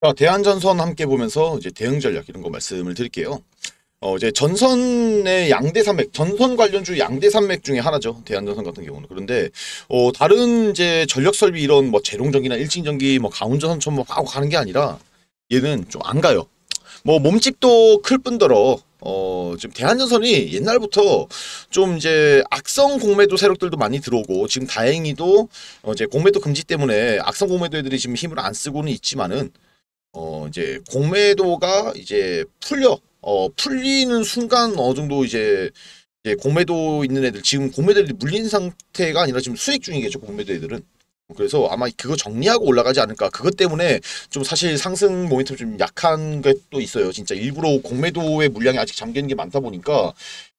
자, 대한전선 함께 보면서 이제 대응 전략 이런 거 말씀을 드릴게요. 어, 이제 전선의 양대 산맥, 전선 관련주 양대 산맥 중에 하나죠. 대한전선 같은 경우는. 그런데, 어, 다른 이제 전력 설비 이런 뭐 재롱전기나 일진전기, 뭐 강운전선처럼 뭐 하고 가는 게 아니라 얘는 좀 안 가요. 뭐 몸집도 클 뿐더러 어, 지금 대한전선이 옛날부터 좀 이제 악성 공매도 세력들도 많이 들어오고 지금 다행히도 어, 이제 공매도 금지 때문에 악성 공매도 애들이 지금 힘을 안 쓰고는 있지만은 어 이제 공매도가 이제 풀려 어 풀리는 순간 어느 정도 이제 이제 공매도 있는 애들 지금 공매도들이 물린 상태가 아니라 지금 수익 중이겠죠 공매도 애들은 그래서 아마 그거 정리하고 올라가지 않을까 그것 때문에 좀 사실 상승 모멘텀 좀 약한 것도 있어요 진짜 일부러 공매도의 물량이 아직 잠겨있는 게 많다 보니까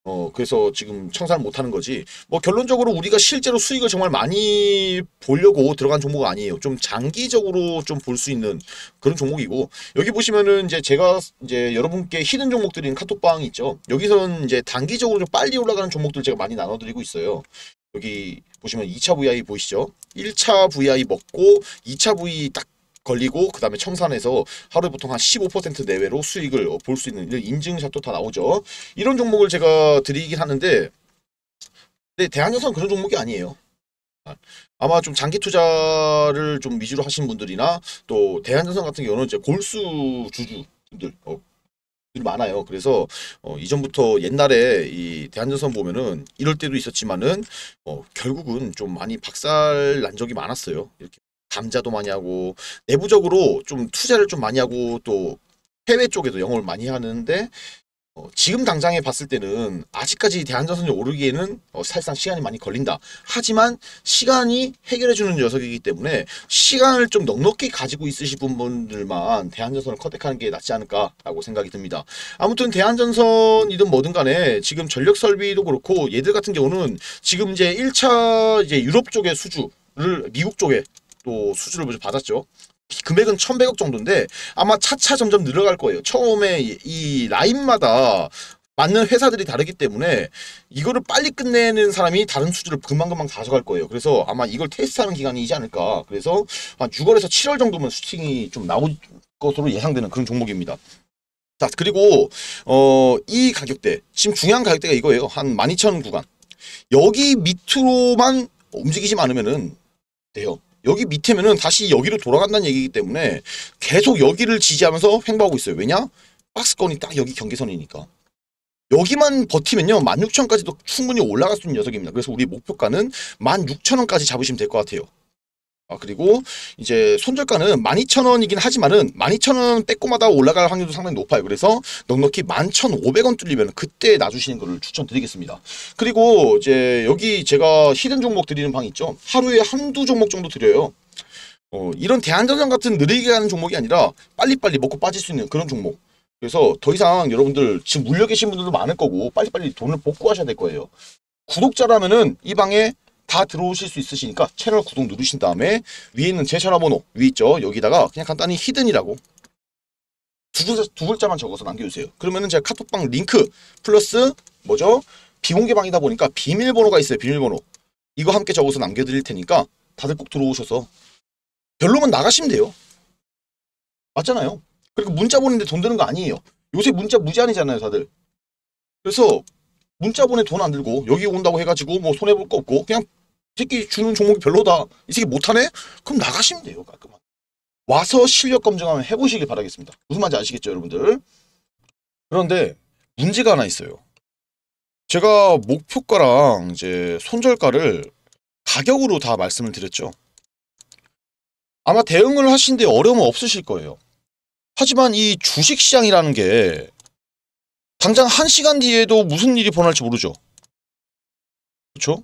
어 그래서 지금 청산을 못하는 거지 뭐 결론적으로 우리가 실제로 수익을 정말 많이 보려고 들어간 종목 아니에요 좀 장기적으로 좀 볼 수 있는 그런 종목이고 여기 보시면은 이제 제가 이제 여러분께 히든 종목들인 카톡방 있죠 여기서는 이제 단기적으로 좀 빨리 올라가는 종목들 제가 많이 나눠드리고 있어요 여기 보시면 2차 VI 보이시죠 1차 VI 먹고 2차 V i 딱 걸리고 그 다음에 청산해서 하루에 보통 한 15% 내외로 수익을 볼 수 있는 인증샷도 다 나오죠. 이런 종목을 제가 드리긴 하는데 네, 대한여성 그런 종목이 아니에요. 아마 좀 장기 투자를 좀 위주로 하신 분들이나 또 대한전선 같은 경우는 이제 골수 주주분들 어, 많아요. 그래서 어, 이전부터 옛날에 이 대한전선 보면은 이럴 때도 있었지만은 어, 결국은 좀 많이 박살 난 적이 많았어요. 이렇게 감자도 많이 하고 내부적으로 좀 투자를 좀 많이 하고 또 해외 쪽에도 영업을 많이 하는데 어, 지금 당장에 봤을 때는 아직까지 대한전선이 오르기에는 어, 사실상 시간이 많이 걸린다. 하지만 시간이 해결해주는 녀석이기 때문에 시간을 좀 넉넉히 가지고 있으신 분들만 대한전선을 컨택하는 게 낫지 않을까라고 생각이 듭니다. 아무튼 대한전선이든 뭐든 간에 지금 전력설비도 그렇고 얘들 같은 경우는 지금 이제 1차 이제 유럽 쪽의 수주 를 미국 쪽에 또 수주를 받았죠. 금액은 1,100억 정도인데 아마 차차 점점 늘어갈 거예요. 처음에 이 라인마다 맞는 회사들이 다르기 때문에 이거를 빨리 끝내는 사람이 다른 수주를 금방금방 가져갈 거예요. 그래서 아마 이걸 테스트하는 기간이지 않을까. 그래서 한 6월에서 7월 정도면 수팅이 좀 나올 것으로 예상되는 그런 종목입니다. 자 그리고 어이 가격대 지금 중요한 가격대가 이거예요. 한 12,000 구간 여기 밑으로만 움직이지 않으면은 돼요. 여기 밑에면은 다시 여기로 돌아간다는 얘기이기 때문에 계속 여기를 지지하면서 횡보하고 있어요. 왜냐? 박스권이 딱 여기 경계선이니까. 여기만 버티면요. 16,000원까지도 충분히 올라갈 수 있는 녀석입니다. 그래서 우리 목표가는 16,000원까지 잡으시면 될 것 같아요. 어, 그리고 이제 손절가는 12,000원이긴 하지만은 12,000원 빼꼼하다 올라갈 확률도 상당히 높아요. 그래서 넉넉히 11,500원 뚫리면 그때 놔주시는 것을 추천드리겠습니다. 그리고 이제 여기 제가 히든 종목 드리는 방 있죠. 하루에 한두 종목 정도 드려요. 어, 이런 대안전형 같은 느리게 가는 종목이 아니라 빨리빨리 먹고 빠질 수 있는 그런 종목. 그래서 더 이상 여러분들 지금 물려 계신 분들도 많을 거고 빨리빨리 돈을 복구하셔야 될 거예요. 구독자라면은 이 방에 다 들어오실 수 있으시니까 채널 구독 누르신 다음에 위에 있는 제 전화번호 위 있죠. 여기다가 그냥 간단히 히든이라고 두, 글자, 두 글자만 적어서 남겨주세요. 그러면은 제가 카톡방 링크 플러스 뭐죠? 비공개방이다 보니까 비밀번호가 있어요. 비밀번호. 이거 함께 적어서 남겨드릴 테니까 다들 꼭 들어오셔서 별로면 나가시면 돼요. 맞잖아요. 그리고 문자 보는데돈 드는 거 아니에요. 요새 문자 무제한이잖아요. 다들. 그래서 문자 보내 돈 안 들고 여기 온다고 해가지고 뭐 손해볼 거 없고 그냥 새끼 주는 종목이 별로다. 이 새끼 못하네? 그럼 나가시면 돼요. 가끔. 와서 실력 검증하면 해보시길 바라겠습니다. 무슨 말인지 아시겠죠 여러분들? 그런데 문제가 하나 있어요. 제가 목표가랑 이제 손절가를 가격으로 다 말씀을 드렸죠. 아마 대응을 하신데 어려움은 없으실 거예요. 하지만 이 주식시장이라는 게 당장 한시간 뒤에도 무슨 일이 벌어날지 모르죠. 그렇죠?